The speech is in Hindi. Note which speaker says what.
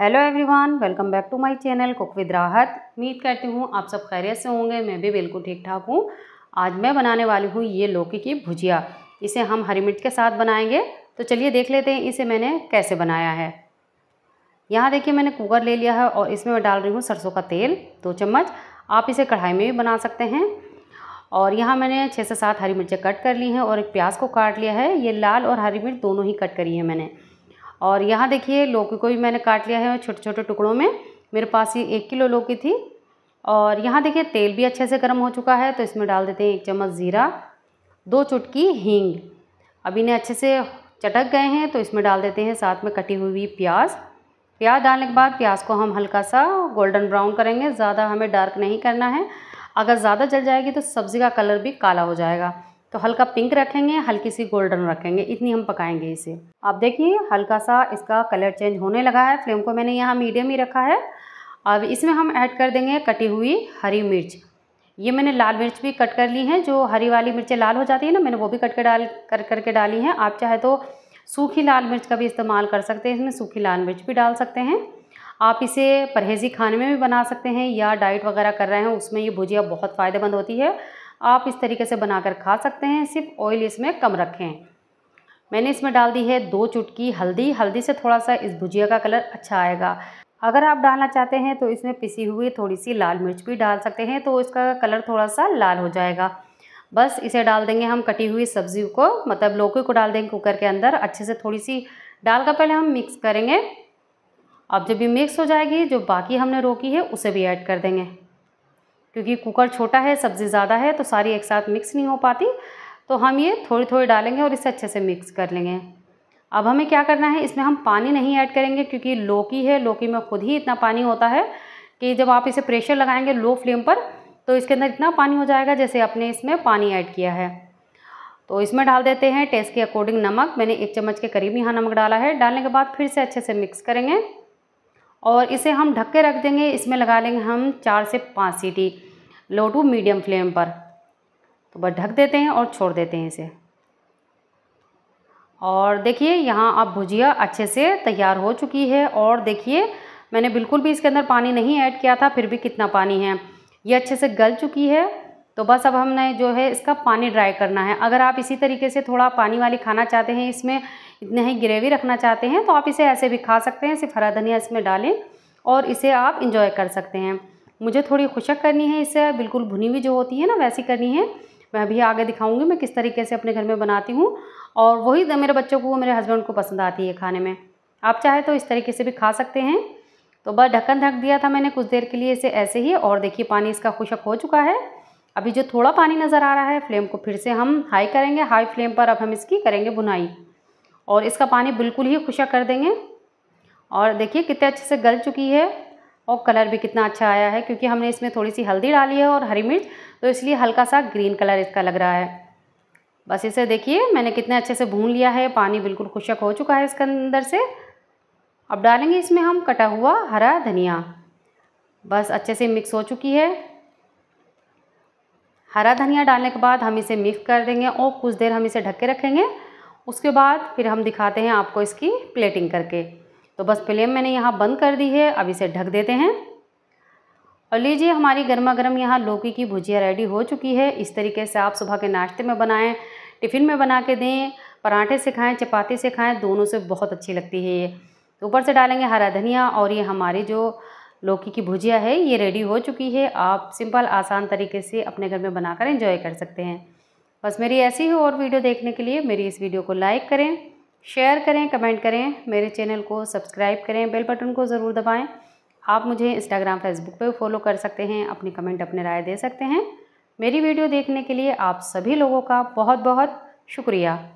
Speaker 1: hello everyone welcome back to my channel cook with Rahat उम्मीद करती हूँ आप सब खैरियत से होंगे मैं भी बिल्कुल ठीक ठाक हूँ आज मैं बनाने वाली हूँ ये लौकी की भुजिया इसे हम हरी मिर्च के साथ बनाएंगे तो चलिए देख लेते हैं इसे मैंने कैसे बनाया है यहाँ देखिए मैंने कुकर ले लिया है और इसमें मैं डाल रही हूँ सरसों का तेल दो चम्मच आप इसे कढ़ाई में भी बना सकते हैं और यहाँ मैंने छः से सात हरी मिर्चें कट कर ली हैं और एक प्याज को काट लिया है ये लाल और हरी मिर्च दोनों ही कट करी है मैंने और यहाँ देखिए लौकी को भी मैंने काट लिया है छोटे छोटे टुकड़ों में मेरे पास ये एक किलो लौकी थी और यहाँ देखिए तेल भी अच्छे से गर्म हो चुका है तो इसमें डाल देते हैं एक चम्मच ज़ीरा दो चुटकी हींग अब इन्हें अच्छे से चटक गए हैं तो इसमें डाल देते हैं साथ में कटी हुई प्याज प्याज डालने के बाद प्याज को हम हल्का सा गोल्डन ब्राउन करेंगे ज़्यादा हमें डार्क नहीं करना है अगर ज़्यादा जल जाएगी तो सब्ज़ी का कलर भी काला हो जाएगा तो हल्का पिंक रखेंगे हल्की सी गोल्डन रखेंगे इतनी हम पकाएंगे इसे आप देखिए हल्का सा इसका कलर चेंज होने लगा है फ्लेम को मैंने यहाँ मीडियम ही रखा है अब इसमें हम ऐड कर देंगे कटी हुई हरी मिर्च ये मैंने लाल मिर्च भी कट कर ली है जो हरी वाली मिर्चें लाल हो जाती है ना मैंने वो भी कट कर डाल कर करके डाली हैं आप चाहे तो सूखी लाल मिर्च का भी इस्तेमाल कर सकते हैं इसमें सूखी लाल मिर्च भी डाल सकते हैं आप इसे परहेजी खाने में भी बना सकते हैं या डाइट वगैरह कर रहे हैं उसमें ये भुजिया बहुत फ़ायदेमंद होती है आप इस तरीके से बनाकर खा सकते हैं सिर्फ ऑयल इसमें कम रखें मैंने इसमें डाल दी है दो चुटकी हल्दी हल्दी से थोड़ा सा इस भुजिया का कलर अच्छा आएगा अगर आप डालना चाहते हैं तो इसमें पिसी हुई थोड़ी सी लाल मिर्च भी डाल सकते हैं तो इसका कलर थोड़ा सा लाल हो जाएगा बस इसे डाल देंगे हम कटी हुई सब्जी को मतलब लौकी को डाल देंगे कुकर के अंदर अच्छे से थोड़ी सी डालकर पहले हम मिक्स करेंगे अब जब भी मिक्स हो जाएगी जो बाकी हमने रोकी है उसे भी ऐड कर देंगे क्योंकि कुकर छोटा है सब्ज़ी ज़्यादा है तो सारी एक साथ मिक्स नहीं हो पाती तो हम ये थोड़ी थोड़ी डालेंगे और इसे अच्छे से मिक्स कर लेंगे अब हमें क्या करना है इसमें हम पानी नहीं ऐड करेंगे क्योंकि लौकी है लौकी में खुद ही इतना पानी होता है कि जब आप इसे प्रेशर लगाएंगे लो फ्लेम पर तो इसके अंदर इतना पानी हो जाएगा जैसे आपने इसमें पानी ऐड किया है तो इसमें डाल देते हैं टेस्ट के अकॉर्डिंग नमक मैंने एक चम्मच के करीब यहाँ नमक डाला है डालने के बाद फिर से अच्छे से मिक्स करेंगे और इसे हम ढक के रख देंगे इसमें लगा लेंगे हम चार से पाँच सीटी लो टू मीडियम फ्लेम पर तो बस ढक देते हैं और छोड़ देते हैं इसे और देखिए यहाँ अब भुजिया अच्छे से तैयार हो चुकी है और देखिए मैंने बिल्कुल भी इसके अंदर पानी नहीं ऐड किया था फिर भी कितना पानी है ये अच्छे से गल चुकी है तो बस अब हमने जो है इसका पानी ड्राई करना है अगर आप इसी तरीके से थोड़ा पानी वाली खाना चाहते हैं इसमें इतने ही ग्रेवी रखना चाहते हैं तो आप इसे ऐसे भी खा सकते हैं सिर्फ हरा धनिया इसमें डालें और इसे आप इंजॉय कर सकते हैं मुझे थोड़ी खुशक करनी है इसे बिल्कुल भुनी हुई जो होती है ना वैसी करनी है मैं अभी आगे दिखाऊंगी मैं किस तरीके से अपने घर में बनाती हूँ और वही मेरे बच्चों को मेरे हस्बैंड को पसंद आती है खाने में आप चाहे तो इस तरीके से भी खा सकते हैं तो बस ढक्कन ढक दिया था मैंने कुछ देर के लिए इसे ऐसे ही और देखिए पानी इसका खुशक हो चुका है अभी जो थोड़ा पानी नज़र आ रहा है फ्लेम को फिर से हम हाई करेंगे हाई फ्लेम पर अब हम इसकी करेंगे बुनाई और इसका पानी बिल्कुल ही खुशक कर देंगे और देखिए कितने अच्छे से गल चुकी है और कलर भी कितना अच्छा आया है क्योंकि हमने इसमें थोड़ी सी हल्दी डाली है और हरी मिर्च तो इसलिए हल्का सा ग्रीन कलर इसका लग रहा है बस इसे देखिए मैंने कितने अच्छे से भून लिया है पानी बिल्कुल खुशक हो चुका है इसके अंदर से अब डालेंगे इसमें हम कटा हुआ हरा धनिया बस अच्छे से मिक्स हो चुकी है हरा धनिया डालने के बाद हम इसे मिक्स कर देंगे और कुछ देर हम इसे ढक के रखेंगे उसके बाद फिर हम दिखाते हैं आपको इसकी प्लेटिंग करके तो बस फ्लेम मैंने यहाँ बंद कर दी है अब इसे ढक देते हैं और लीजिए हमारी गर्मा गर्म यहाँ लौकी की भुजिया रेडी हो चुकी है इस तरीके से आप सुबह के नाश्ते में बनाएं टिफ़िन में बना के दें पराठे से खाएँ चपाती से खाएँ दोनों से बहुत अच्छी लगती है ये तो ऊपर से डालेंगे हरा धनिया और ये हमारी जो लौकी की भुजिया है ये रेडी हो चुकी है आप सिंपल आसान तरीके से अपने घर में बनाकर एंजॉय कर सकते हैं बस मेरी ऐसी ही और वीडियो देखने के लिए मेरी इस वीडियो को लाइक करें शेयर करें कमेंट करें मेरे चैनल को सब्सक्राइब करें बेल बटन को ज़रूर दबाएं आप मुझे इंस्टाग्राम फेसबुक पे फॉलो कर सकते हैं अपनी कमेंट अपने राय दे सकते हैं मेरी वीडियो देखने के लिए आप सभी लोगों का बहुत बहुत शुक्रिया